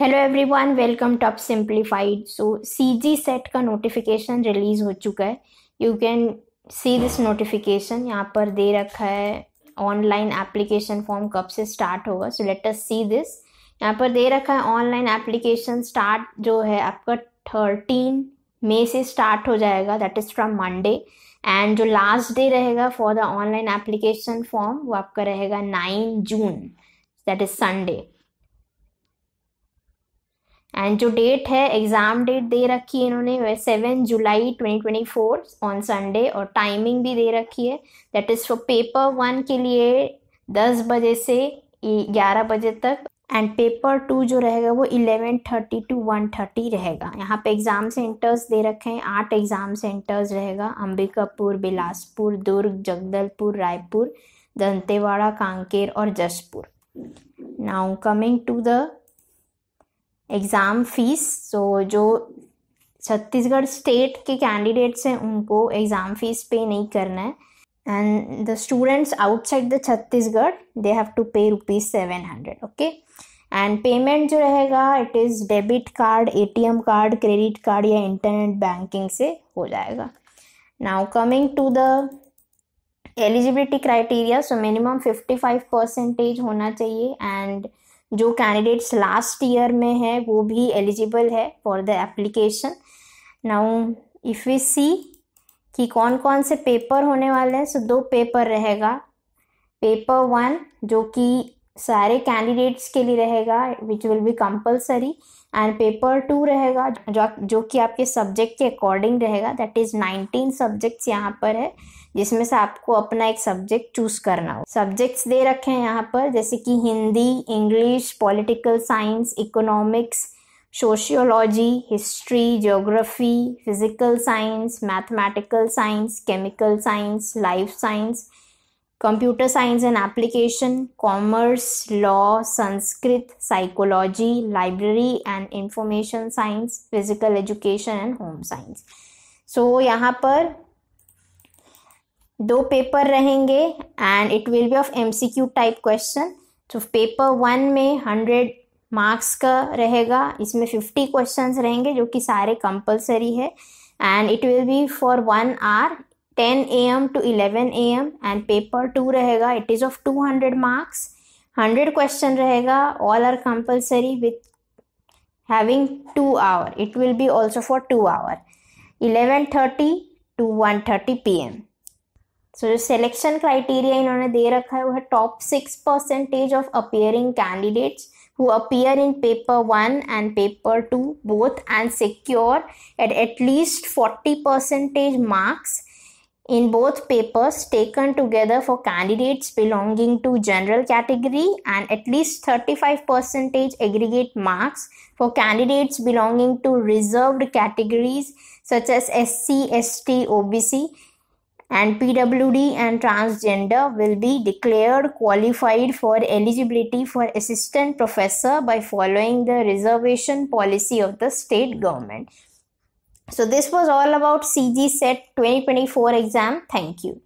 Hello everyone welcome top simplified so CG set का notification release हो चुका है you can see this notification यहाँ पर दे रखा है ऑनलाइन एप्लीकेशन फॉर्म कब से स्टार्ट होगा so let us see this यहाँ पर दे रखा है ऑनलाइन एप्लीकेशन स्टार्ट जो है आपका थर्टीन मे से स्टार्ट हो जाएगा that is from Monday and जो लास्ट डे रहेगा for the online application form वो आपका रहेगा nine June that is Sunday and जो डेट है एग्ज़ाम डेट दे रखी है इन्होंने वह seven July twenty twenty four on Sunday और टाइमिंग भी दे रखी है that is for paper one के लिए दस बजे से ग्यारह बजे तक एंड पेपर टू जो रहेगा वो eleven thirty to one thirty रहेगा यहाँ पे एग्ज़ाम सेंटर्स दे रखे हैं आठ एग्ज़ाम सेंटर्स रहेगा अंबिकापुर बिलासपुर दुर्ग जगदलपुर रायपुर दंतेवाड़ा कांकेर और Jashpur now coming to the exam fees so जो छत्तीसगढ़ स्टेट के कैंडिडेट्स हैं उनको एग्ज़ाम फीस पे नहीं करना है and the students outside the Chhattisgarh they have to pay rupees seven hundred okay and payment जो रहेगा it is debit card A T M card credit card या इंटरनेट बैंकिंग से हो जाएगा now coming to the eligibility criteria so minimum fifty five percentage होना चाहिए and जो candidates last year में है वो भी एलिजिबल है for the application now if you see कि कौन कौन से पेपर होने वाले हैं सो so, दो पेपर रहेगा पेपर वन जो कि सारे कैंडिडेट्स के लिए रहेगा which will be compulsory and paper two रहेगा जो जो कि आपके सब्जेक्ट के अकॉर्डिंग रहेगा दैट इज़ नाइनटीन सब्जेक्ट्स यहाँ पर है जिसमें से आपको अपना एक सब्जेक्ट चूज करना हो सब्जेक्ट्स दे रखे हैं यहाँ पर जैसे कि Hindi English political science economics sociology history geography physical science mathematical science chemical science life science computer science and application commerce law Sanskrit psychology library and information science physical education and home science so यहाँ पर दो paper रहेंगे and it will be of M C Q type question तो paper one में hundred marks का रहेगा इसमें fifty question रहेंगे जो कि सारे कंपल्सरी है and it will be for one or 10 am to 11 am and paper 2 rahega. it is of 200 marks 100 question rahega. all are compulsory with having 2 hour it will be also for 2 hour 11:30 to 1:30 pm so the selection criteria in दे रखा top 6 percentage of appearing candidates who appear in paper 1 and paper 2 both and secure at at least 40 percentage marks in both papers taken together for candidates belonging to general category and at least 35% aggregate marks for candidates belonging to reserved categories such as SC, ST, OBC and PWD and transgender will be declared qualified for eligibility for assistant professor by following the reservation policy of the state government. So this was all about CG Set 2024 exam. Thank you.